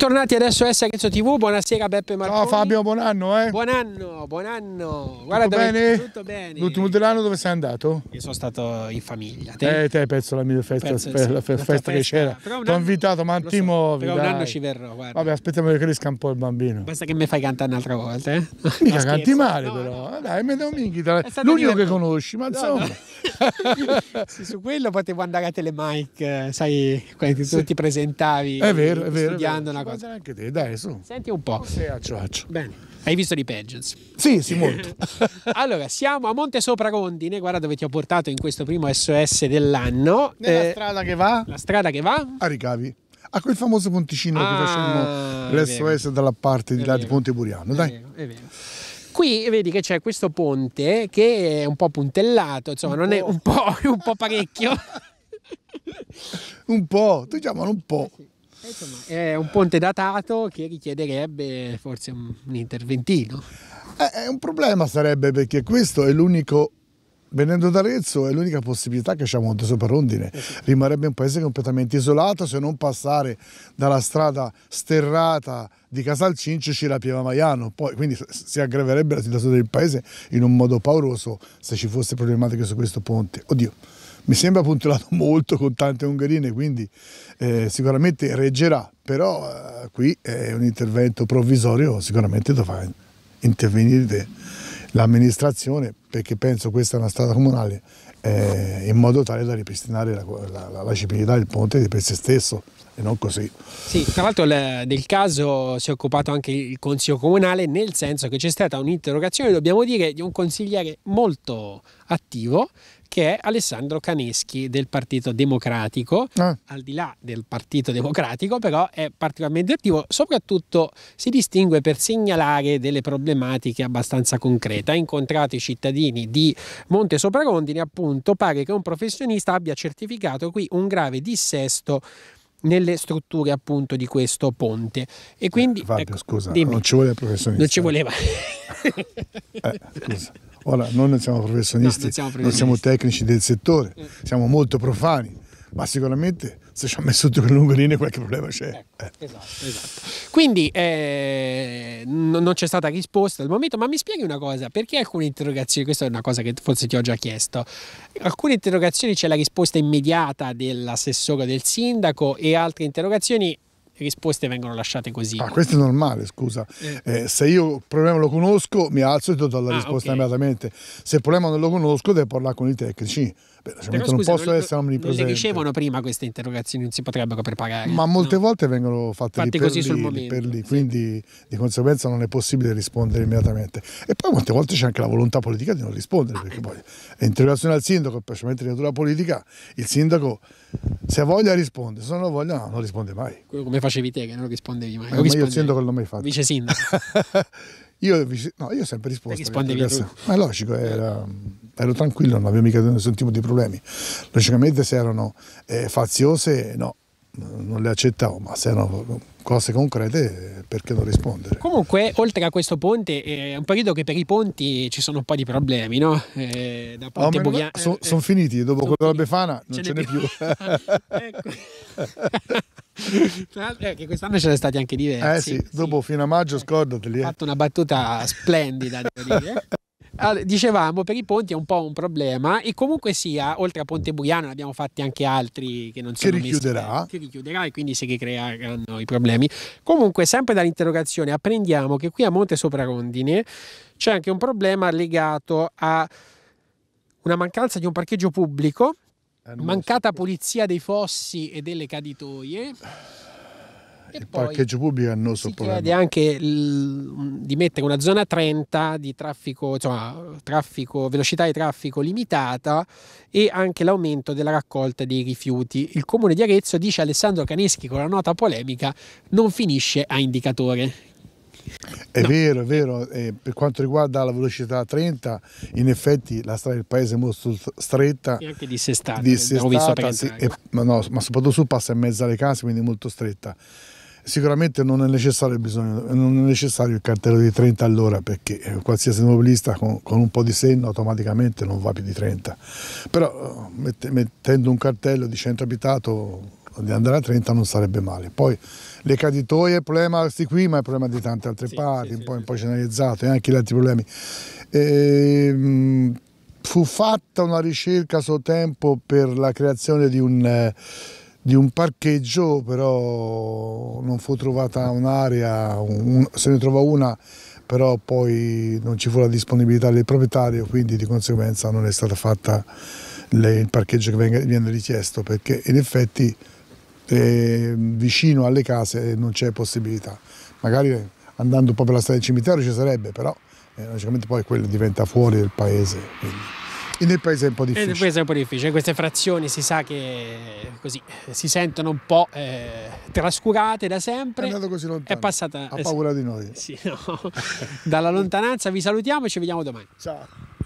Bentornati adesso a Sarezzo TV, buonasera Beppe Marconi. Ciao Fabio, buon anno eh. Buon anno, buon anno. Guarda tutto bene? Tutto bene. L'ultimo dell'anno dove sei andato? Io sono stato in famiglia. Te? Eh, te penso la mia festa, penso, per, sì, la festa, festa che c'era. Ti ho invitato, ma non ti so, muovi. Però dai. un anno ci verrò, guarda. Vabbè, aspettiamo che cresca un po' il bambino. Basta che mi fai cantare un'altra volta eh. Mica no, canti male no, però. No. Ah, dai, mi dai un L'unico che conosci, ma insomma. sì, su quello potevo andare a Telemike, sai, quando tu ti presentavi. È vero, è vero. Studiando una mangiare anche te, dai, su. Senti un po'. Sei accio, accio. Bene. Hai visto di Pageants? Sì, sì, molto. allora, siamo a Monte Sopra Rondine, guarda dove ti ho portato in questo primo SOS dell'anno. Nella eh, strada che va? La strada che va? A Ricavi. A quel famoso ponticino ah, che facciamo l'SOS dalla parte di là di Ponte Buriano, dai. È vero, è vero qui vedi che c'è questo ponte che è un po' puntellato, insomma, un non po'. è un po', un po' parecchio. un po', tu chiamano un po'. Eh sì. È un ponte datato che richiederebbe forse un, un interventino. È eh, eh, un problema sarebbe perché questo è l'unico Venendo da Arezzo è l'unica possibilità che c'è a Monte Soparondine, eh rimarrebbe un paese completamente isolato se non passare dalla strada sterrata di Casalcincio Cira Pieva Maiano, poi quindi si aggraverebbe la situazione del paese in un modo pauroso se ci fosse problematiche su questo ponte. Oddio mi sembra puntelato molto con tante ungherine, quindi eh, sicuramente reggerà, però eh, qui è un intervento provvisorio, sicuramente dovrà intervenire l'amministrazione perché penso questa è una strada comunale eh, in modo tale da ripristinare la, la, la lasciabilità del ponte per se stesso e non così. Sì, tra l'altro del caso si è occupato anche il Consiglio Comunale nel senso che c'è stata un'interrogazione, dobbiamo dire, di un consigliere molto attivo che è Alessandro Caneschi del Partito Democratico, ah. al di là del Partito Democratico però è particolarmente attivo, soprattutto si distingue per segnalare delle problematiche abbastanza concrete. Ha incontrato i cittadini di Monte Soprarondine, appunto pare che un professionista abbia certificato qui un grave dissesto nelle strutture appunto di questo ponte e quindi eh, Fabio, ecco, scusa dimmi, non ci voleva professionista non ci voleva eh, scusa Ora, noi non siamo professionisti, no, non, siamo non, siamo tecnici del settore, eh. siamo molto profani, ma sicuramente se ci ha messo tutte quelle lungoline qualche problema c'è. Ecco, eh. esatto, esatto. Quindi eh, non c'è stata risposta al momento, ma mi spieghi una cosa, perché alcune interrogazioni, questa è una cosa che forse ti ho già chiesto, alcune interrogazioni c'è la risposta immediata dell'assessore del sindaco e altre interrogazioni risposte vengono lasciate così. Ah, questo è normale, scusa. Eh. eh, se io il problema lo conosco, mi alzo e ti do la ah, risposta okay. immediatamente. Se il problema non lo conosco, devo parlare con i tecnici. Beh, Però, scusa, non posso non, essere omnipresente. Non le dicevano prima queste interrogazioni, non si potrebbero preparare. Ma molte no? volte vengono fatte, fatte così lì, sul momento. Lì lì, sì. quindi di conseguenza non è possibile rispondere immediatamente. E poi molte volte c'è anche la volontà politica di non rispondere, perché poi l'interrogazione al sindaco, specialmente di natura politica, il sindaco se ha voglia risponde, se non ha voglia no, non risponde mai. Come facevi te, che non rispondevi mai. Eh, ma rispondevi. io accendo che l'ho mai fatto. Vice sindaco. io, no, io ho sempre risposto. Rispondevi a Ma è logico, era, ero tranquillo, non avevo mica nessun tipo di problemi. Logicamente se erano eh, faziose, no, non le accettavo, ma se erano cose concrete perché non rispondere? Comunque, oltre a questo ponte, eh, è un periodo che per i ponti ci sono un po' di problemi, no? Eh, da Ponte no, Boglia... sono eh, son finiti, dopo quello della Befana non ce n'è più. ecco. che quest'anno ce ne stati anche diversi. Eh sì, dopo fino a maggio eh, scordateli. Eh. Ho fatto una battuta splendida, devo dire. Allora, dicevamo per i ponti è un po' un problema e comunque sia oltre a Ponte Buiano ne abbiamo fatti anche altri che non sono che richiuderà. Messi, che richiuderà e quindi si ricreeranno i problemi comunque sempre dall'interrogazione apprendiamo che qui a Monte Sopra Rondine c'è anche un problema legato a una mancanza di un parcheggio pubblico mancata pulizia dei fossi e delle caditoie. E il parcheggio pubblico è annoso. Si chiede anche il, di mettere una zona 30 di traffico, insomma, traffico, velocità di traffico limitata e anche l'aumento della raccolta dei rifiuti. Il comune di Arezzo, dice Alessandro Caneschi con la nota polemica, non finisce a indicatore. È no. vero, è vero, eh, per quanto riguarda la velocità 30, in effetti la strada del paese è molto stretta. E anche di dissestata sì, ma, no, ma soprattutto su passa in mezzo alle case, quindi molto stretta. Sicuramente non è, necessario, bisogno, non è necessario il cartello di 30 all'ora perché eh, qualsiasi automobilista con, con, un po' di senno automaticamente non va più di 30. Però eh, mettendo un cartello di centro abitato di andare a 30 non sarebbe male. Poi le caditoie è un problema di qui, ma è un problema di tante altre sì, parti, sì, un, po', sì, un po' generalizzato e anche gli altri problemi. E, ehm, mh, fu fatta una ricerca a suo tempo per la creazione di un... di un parcheggio, però non fu trovata un'area, un, se ne trovò una, però poi non ci fu la disponibilità del proprietario, quindi di conseguenza non è stato fatto il parcheggio che viene richiesto, perché in effetti eh, vicino alle case eh, non c'è possibilità. Magari eh, andando un po' per la strada del cimitero ci sarebbe, però eh, logicamente poi quello diventa fuori del paese. Quindi. E nel paese è un po' difficile. Nel paese è un po' difficile, queste frazioni si sa che eh, così si sentono un po' eh, trascurate da sempre. È andato così lontano. È passata. Ha paura di noi. Sì, no. Dalla lontananza vi salutiamo e ci vediamo domani. Ciao.